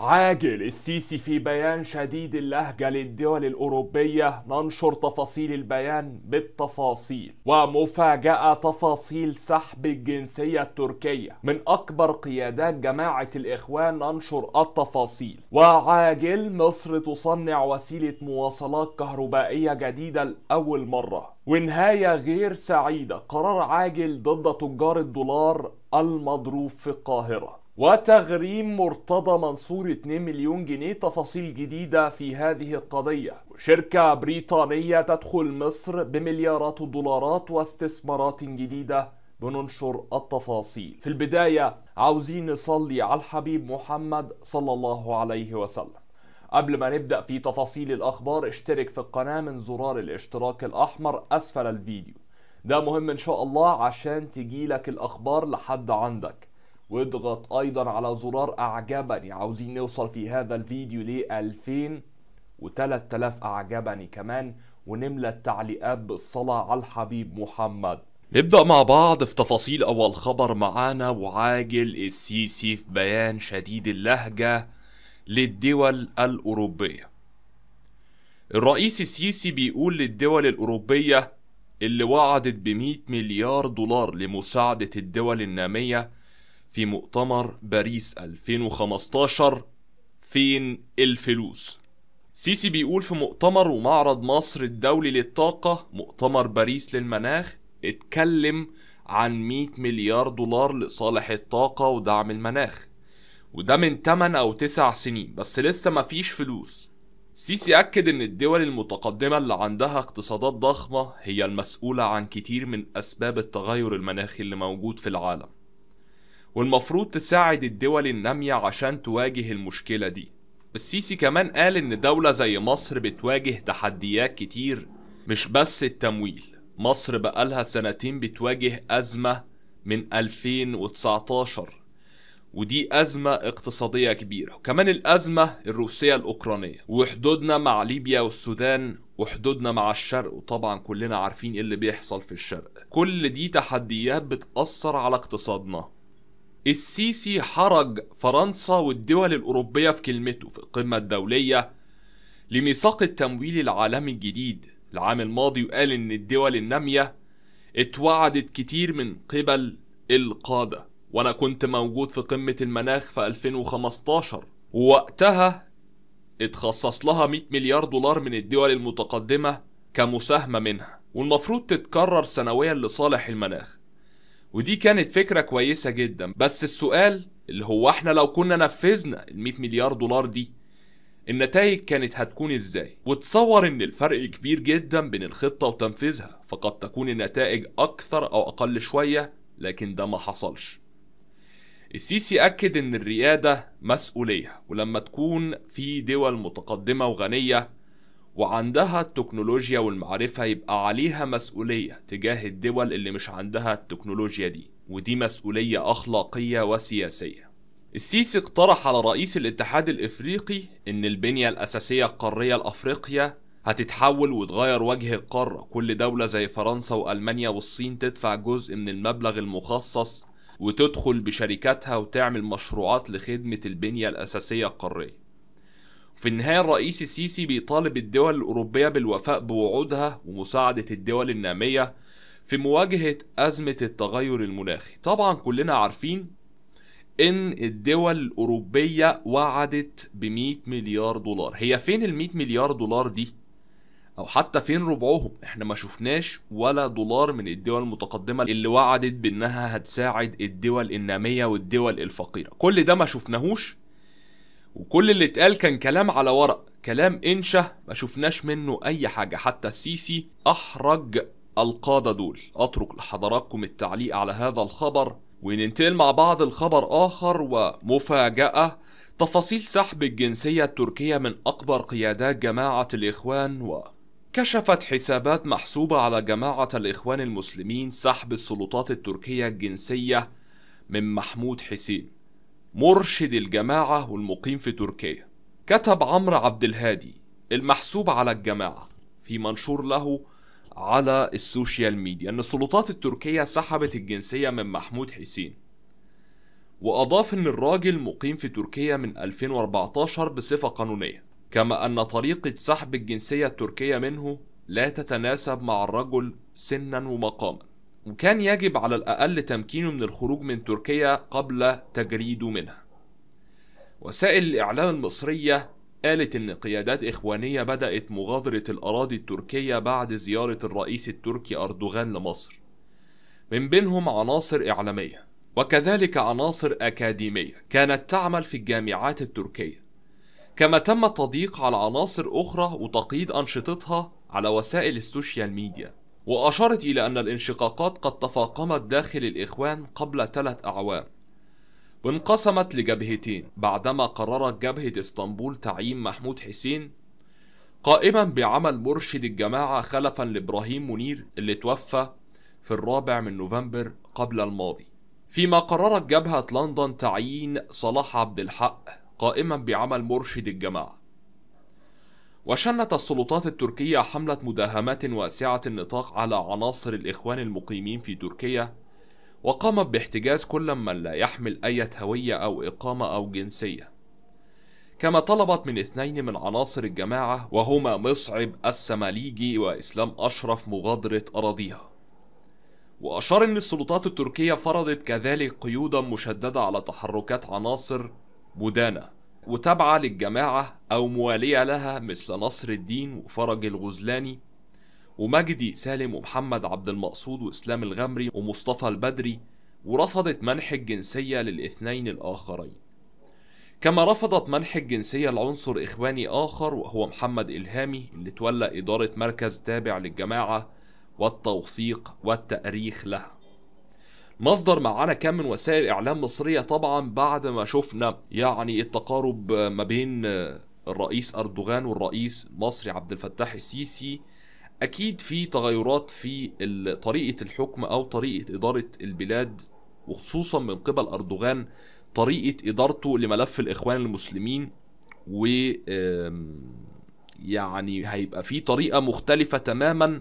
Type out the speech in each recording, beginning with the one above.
عاجل السيسي في بيان شديد اللهجة للدول الأوروبية ننشر تفاصيل البيان بالتفاصيل ومفاجأة تفاصيل سحب الجنسية التركية من أكبر قيادات جماعة الإخوان ننشر التفاصيل وعاجل مصر تصنع وسيلة مواصلات كهربائية جديدة لأول مرة ونهاية غير سعيدة قرار عاجل ضد تجار الدولار المضروب في القاهرة وتغريم مرتضى منصور 2 مليون جنيه تفاصيل جديدة في هذه القضية شركة بريطانية تدخل مصر بمليارات الدولارات واستثمارات جديدة بننشر التفاصيل في البداية عاوزين نصلي على الحبيب محمد صلى الله عليه وسلم قبل ما نبدأ في تفاصيل الأخبار اشترك في القناة من زرار الاشتراك الأحمر أسفل الفيديو ده مهم إن شاء الله عشان تجيلك الأخبار لحد عندك واضغط ايضا على زرار اعجبني عاوزين نوصل في هذا الفيديو ل 2000 و3000 اعجبني كمان ونملى التعليقات بالصلاة على الحبيب محمد نبدأ مع بعض في تفاصيل أول خبر معانا وعاجل السيسي في بيان شديد اللهجة للدول الأوروبية الرئيس السيسي بيقول للدول الأوروبية اللي وعدت ب 100 مليار دولار لمساعدة الدول النامية في مؤتمر باريس 2015 فين الفلوس سيسي بيقول في مؤتمر ومعرض مصر الدولي للطاقة مؤتمر باريس للمناخ اتكلم عن 100 مليار دولار لصالح الطاقة ودعم المناخ وده من 8 أو 9 سنين بس لسه مفيش فلوس سيسي أكد إن الدول المتقدمة اللي عندها اقتصادات ضخمة هي المسؤولة عن كتير من أسباب التغير المناخي اللي موجود في العالم والمفروض تساعد الدول النامية عشان تواجه المشكلة دي السيسي كمان قال إن دولة زي مصر بتواجه تحديات كتير مش بس التمويل مصر بقالها سنتين بتواجه أزمة من 2019 ودي أزمة اقتصادية كبيرة وكمان الأزمة الروسية الأوكرانية وحدودنا مع ليبيا والسودان وحدودنا مع الشرق وطبعا كلنا عارفين ايه اللي بيحصل في الشرق كل دي تحديات بتأثر على اقتصادنا السيسي حرج فرنسا والدول الأوروبية في كلمته في القمة الدولية لميثاق التمويل العالمي الجديد العام الماضي وقال إن الدول النامية اتوعدت كتير من قبل القادة وأنا كنت موجود في قمة المناخ في 2015 ووقتها اتخصص لها 100 مليار دولار من الدول المتقدمة كمساهمة منها والمفروض تتكرر سنويا لصالح المناخ ودي كانت فكرة كويسة جدا بس السؤال اللي هو احنا لو كنا نفذنا ال 100 مليار دولار دي النتائج كانت هتكون ازاي وتصور ان الفرق كبير جدا بين الخطة وتنفيذها فقد تكون النتائج اكثر او اقل شوية لكن ده ما حصلش السيسي أكد إن الريادة مسؤولية ولما تكون في دول متقدمة وغنية وعندها التكنولوجيا والمعرفة يبقى عليها مسؤولية تجاه الدول اللي مش عندها التكنولوجيا دي ودي مسؤولية أخلاقية وسياسية السيسي اقترح على رئيس الاتحاد الافريقي ان البنية الاساسية القارية لافريقيا هتتحول وتغير وجه القارة كل دولة زي فرنسا والمانيا والصين تدفع جزء من المبلغ المخصص وتدخل بشركاتها وتعمل مشروعات لخدمة البنية الاساسية القارية في النهاية الرئيس السيسي بيطالب الدول الأوروبية بالوفاء بوعودها ومساعدة الدول النامية في مواجهة أزمة التغير المناخي طبعا كلنا عارفين إن الدول الأوروبية وعدت ب 100 مليار دولار هي فين ال 100 مليار دولار دي؟ أو حتى فين ربعهم احنا ما شفناش ولا دولار من الدول المتقدمة اللي وعدت بأنها هتساعد الدول النامية والدول الفقيرة كل ده ما شفناهوش وكل اللي اتقال كان كلام على ورق كلام انشه ما شفناش منه اي حاجه حتى السيسي احرج القاده دول اترك لحضراتكم التعليق على هذا الخبر وننتقل مع بعض الخبر آخر ومفاجأة تفاصيل سحب الجنسية التركية من أكبر قيادات جماعة الإخوان وكشفت حسابات محسوبة على جماعة الإخوان المسلمين سحب السلطات التركية الجنسية من محمود حسين مرشد الجماعة والمقيم في تركيا كتب عمرو عبد الهادي المحسوب على الجماعة في منشور له على السوشيال ميديا أن السلطات التركية سحبت الجنسية من محمود حسين وأضاف أن الراجل مقيم في تركيا من 2014 بصفة قانونية كما أن طريقة سحب الجنسية التركية منه لا تتناسب مع الرجل سنا ومقاما وكان يجب على الأقل تمكينه من الخروج من تركيا قبل تجريده منها وسائل الإعلام المصرية قالت إن قيادات إخوانية بدأت مغادرة الأراضي التركية بعد زيارة الرئيس التركي أردوغان لمصر من بينهم عناصر إعلامية وكذلك عناصر أكاديمية كانت تعمل في الجامعات التركية كما تم التضييق على عناصر أخرى وتقييد أنشطتها على وسائل السوشيال ميديا وأشارت إلى أن الانشقاقات قد تفاقمت داخل الإخوان قبل ثلاث أعوام وانقسمت لجبهتين بعدما قررت جبهة اسطنبول تعيين محمود حسين قائما بعمل مرشد الجماعة خلفا لإبراهيم منير اللي توفى في الرابع من نوفمبر قبل الماضي فيما قررت جبهة لندن تعيين صلاح عبد الحق قائما بعمل مرشد الجماعة وشنت السلطات التركية حملة مداهمات واسعة النطاق على عناصر الإخوان المقيمين في تركيا وقامت باحتجاز كل من لا يحمل أي هوية أو إقامة أو جنسية كما طلبت من اثنين من عناصر الجماعة وهما مصعب السماليجي وإسلام أشرف مغادرة أراضيها وأشار أن السلطات التركية فرضت كذلك قيودا مشددة على تحركات عناصر مدانة وتابعة للجماعة أو موالية لها مثل نصر الدين وفرج الغزلاني ومجدي سالم ومحمد عبد المقصود وإسلام الغمري ومصطفى البدري ورفضت منح الجنسية للاثنين الآخرين كما رفضت منح الجنسية لعنصر إخواني آخر وهو محمد إلهامي اللي تولى إدارة مركز تابع للجماعة والتوثيق والتأريخ لها مصدر معانا كان من وسائل اعلام مصريه طبعا بعد ما شفنا يعني التقارب ما بين الرئيس اردوغان والرئيس المصري عبد الفتاح السيسي اكيد في تغيرات في طريقه الحكم او طريقه اداره البلاد وخصوصا من قبل اردوغان طريقه ادارته لملف الاخوان المسلمين و يعني هيبقى في طريقه مختلفه تماما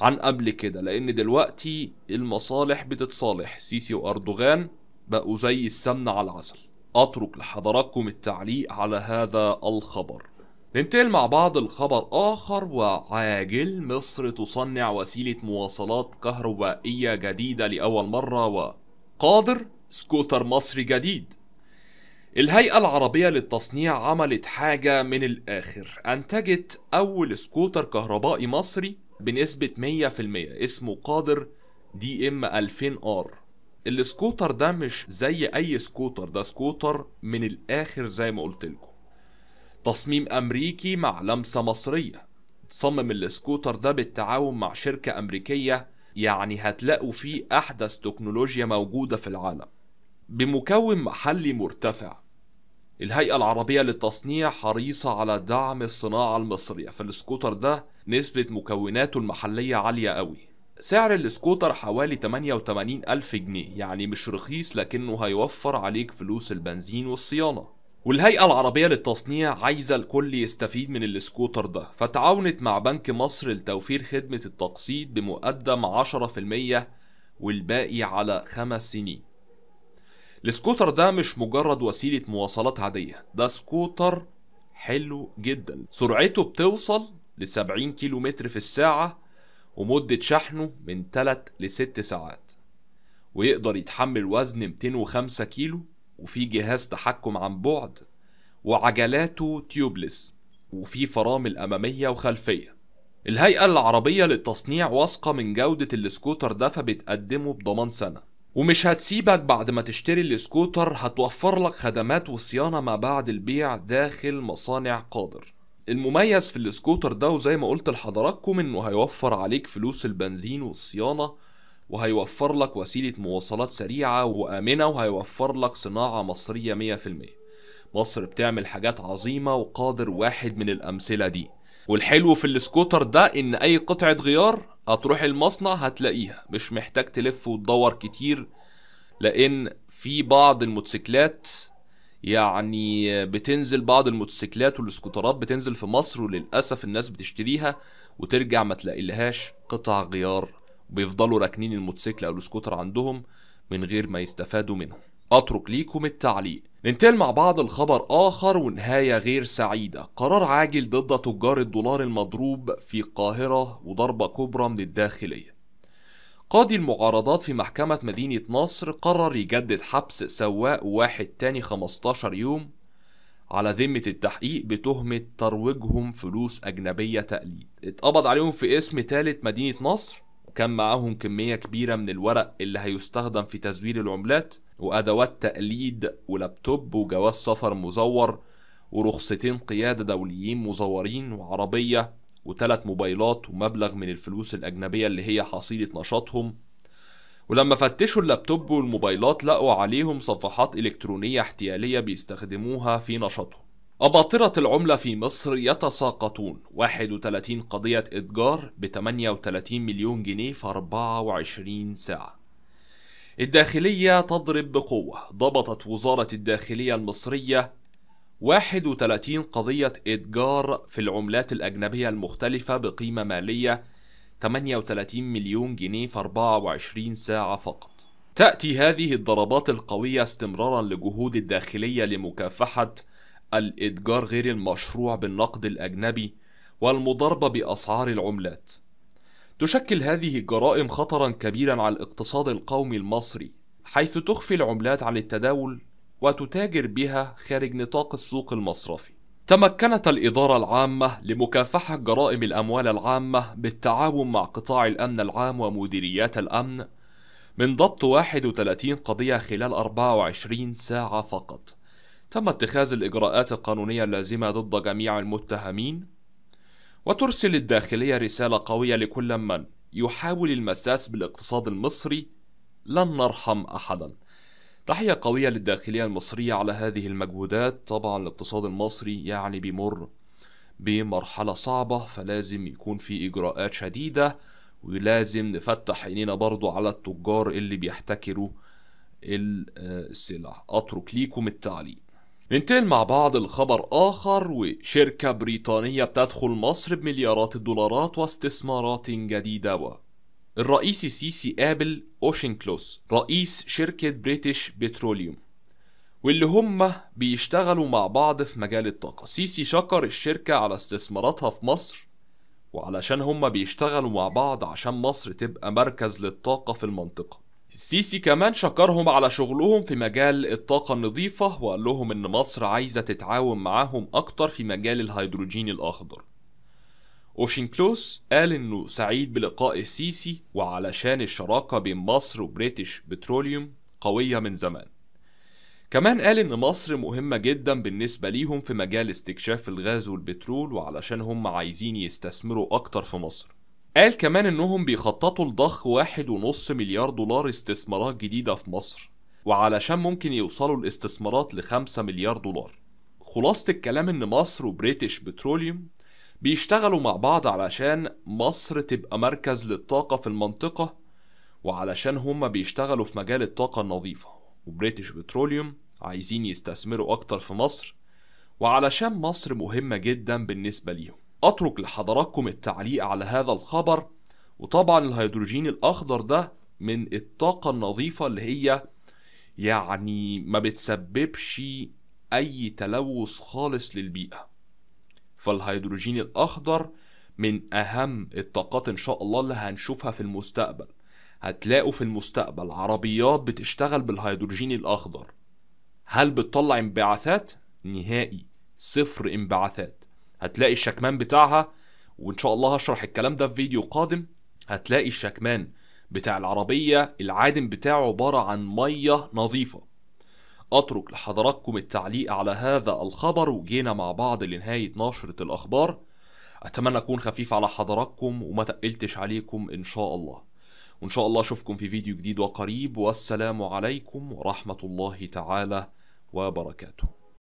عن قبل كده لان دلوقتي المصالح بتتصالح سيسي واردوغان بقوا زي السمنه على العسل اترك لحضراتكم التعليق على هذا الخبر ننتقل مع بعض الخبر آخر وعاجل مصر تصنع وسيلة مواصلات كهربائية جديدة لأول مرة وقادر سكوتر مصري جديد الهيئة العربية للتصنيع عملت حاجة من الآخر أنتجت أول سكوتر كهربائي مصري بنسبة 100% اسمه قادر دي ام 2000 ار السكوتر ده مش زي اي سكوتر ده سكوتر من الاخر زي ما قلت لكم تصميم امريكي مع لمسة مصرية صمم السكوتر ده بالتعاون مع شركة امريكية يعني هتلاقوا فيه احدث تكنولوجيا موجودة في العالم بمكون محلي مرتفع الهيئة العربية للتصنيع حريصة على دعم الصناعة المصرية فالسكوتر ده نسبة مكوناته المحلية عالية قوي سعر الاسكوتر حوالي 88 ألف جنيه يعني مش رخيص لكنه هيوفر عليك فلوس البنزين والصيانة والهيئة العربية للتصنيع عايزة الكل يستفيد من الاسكوتر ده فتعاونت مع بنك مصر لتوفير خدمة التقسيط بمقدم 10% والباقي على خمس سنين الاسكوتر ده مش مجرد وسيلة مواصلات عادية ده سكوتر حلو جدا سرعته بتوصل ل 70 متر في الساعة ومدة شحنه من 3 ل 6 ساعات ويقدر يتحمل وزن 205 كيلو وفي جهاز تحكم عن بعد وعجلاته تيوبلس وفي فرامل أمامية وخلفية الهيئة العربية للتصنيع واثقة من جودة السكوتر ده فبتقدمه بضمان سنة ومش هتسيبك بعد ما تشتري السكوتر هتوفر لك خدمات وصيانة ما بعد البيع داخل مصانع قادر المميز في الاسكوتر ده وزي ما قلت لحضراتكم انه هيوفر عليك فلوس البنزين والصيانه وهيوفر لك وسيله مواصلات سريعه وامنه وهيوفر لك صناعه مصريه 100% مصر بتعمل حاجات عظيمه وقادر واحد من الامثله دي والحلو في السكوتر ده ان اي قطعه غيار هتروح المصنع هتلاقيها مش محتاج تلف وتدور كتير لان في بعض الموتوسيكلات يعني بتنزل بعض الموتوسيكلات والسكوترات بتنزل في مصر وللاسف الناس بتشتريها وترجع ما تلاقي لهاش قطع غيار بيفضلوا راكنين الموتوسيكل او السكوتر عندهم من غير ما يستفادوا منهم اترك ليكم التعليق ننتقل مع بعض الخبر آخر ونهاية غير سعيدة قرار عاجل ضد تجار الدولار المضروب في القاهرة وضربة كبرى من الداخلية قاضي المعارضات في محكمة مدينة نصر قرر يجدد حبس سواق واحد تاني 15 يوم على ذمة التحقيق بتهمة ترويجهم فلوس أجنبية تقليد اتقبض عليهم في اسم تالت مدينة نصر وكان معاهم كمية كبيرة من الورق اللي هيستخدم في تزوير العملات وأدوات تقليد ولابتوب وجواز سفر مزور ورخصتين قيادة دوليين مزورين وعربية وثلاث موبايلات ومبلغ من الفلوس الأجنبية اللي هي حصيلة نشاطهم ولما فتشوا اللابتوب والموبايلات لقوا عليهم صفحات إلكترونية احتيالية بيستخدموها في نشاطهم أباطرة العملة في مصر يتساقطون 31 قضية إتجار ب 38 مليون جنيه في 24 ساعة الداخلية تضرب بقوة ضبطت وزارة الداخلية المصرية 31 قضية إتجار في العملات الأجنبية المختلفة بقيمة مالية 38 مليون جنيه في 24 ساعة فقط. تأتي هذه الضربات القوية استمرارا لجهود الداخلية لمكافحة الإتجار غير المشروع بالنقد الأجنبي والمضاربة بأسعار العملات. تشكل هذه الجرائم خطرا كبيرا على الاقتصاد القومي المصري، حيث تخفي العملات عن التداول وتتاجر بها خارج نطاق السوق المصرفي تمكنت الإدارة العامة لمكافحة جرائم الأموال العامة بالتعاون مع قطاع الأمن العام ومديريات الأمن من ضبط 31 قضية خلال 24 ساعة فقط تم اتخاذ الإجراءات القانونية اللازمة ضد جميع المتهمين وترسل الداخلية رسالة قوية لكل من يحاول المساس بالاقتصاد المصري لن نرحم أحداً تحية قوية للداخلية المصرية على هذه المجهودات طبعا الاقتصاد المصري يعني بيمر بمرحلة صعبة فلازم يكون في إجراءات شديدة ولازم نفتح عينينا برضو على التجار اللي بيحتكروا السلع أترك ليكم التعليق ننتقل مع بعض لخبر آخر وشركة بريطانية بتدخل مصر بمليارات الدولارات واستثمارات جديدة الرئيس السيسي قابل اوشن كلوس رئيس شركة بريتش بتروليوم واللي هم بيشتغلوا مع بعض في مجال الطاقة سيسي شكر الشركة على استثماراتها في مصر وعلشان هم بيشتغلوا مع بعض عشان مصر تبقى مركز للطاقة في المنطقة السيسي كمان شكرهم على شغلهم في مجال الطاقة النظيفة وقال لهم إن مصر عايزة تتعاون معاهم أكتر في مجال الهيدروجين الأخضر أوشينكلوس قال إنه سعيد بلقاء السيسي وعلشان الشراكة بين مصر وبريتش بتروليوم قوية من زمان كمان قال إن مصر مهمة جدا بالنسبة ليهم في مجال استكشاف الغاز والبترول وعلشان هم عايزين يستثمروا أكتر في مصر قال كمان إنهم بيخططوا لضخ واحد ونص مليار دولار استثمارات جديدة في مصر وعلشان ممكن يوصلوا الاستثمارات لخمسة مليار دولار خلاصة الكلام إن مصر وبريتش بتروليوم بيشتغلوا مع بعض علشان مصر تبقى مركز للطاقة في المنطقة وعلشان هما بيشتغلوا في مجال الطاقة النظيفة وبريتش بتروليوم عايزين يستثمروا أكتر في مصر وعلشان مصر مهمة جدا بالنسبة ليهم أترك لحضراتكم التعليق على هذا الخبر وطبعا الهيدروجين الأخضر ده من الطاقة النظيفة اللي هي يعني ما بتسببش أي تلوث خالص للبيئة فالهيدروجين الأخضر من أهم الطاقات إن شاء الله اللي هنشوفها في المستقبل هتلاقوا في المستقبل عربيات بتشتغل بالهيدروجين الأخضر هل بتطلع انبعاثات؟ نهائي صفر انبعاثات هتلاقي الشكمان بتاعها وإن شاء الله هشرح الكلام ده في فيديو قادم هتلاقي الشكمان بتاع العربية العادم بتاعه عبارة عن مية نظيفة أترك لحضراتكم التعليق على هذا الخبر وجينا مع بعض لنهاية نشرة الأخبار أتمنى أكون خفيف على حضراتكم وما تقلتش عليكم إن شاء الله وإن شاء الله أشوفكم في فيديو جديد وقريب والسلام عليكم ورحمة الله تعالى وبركاته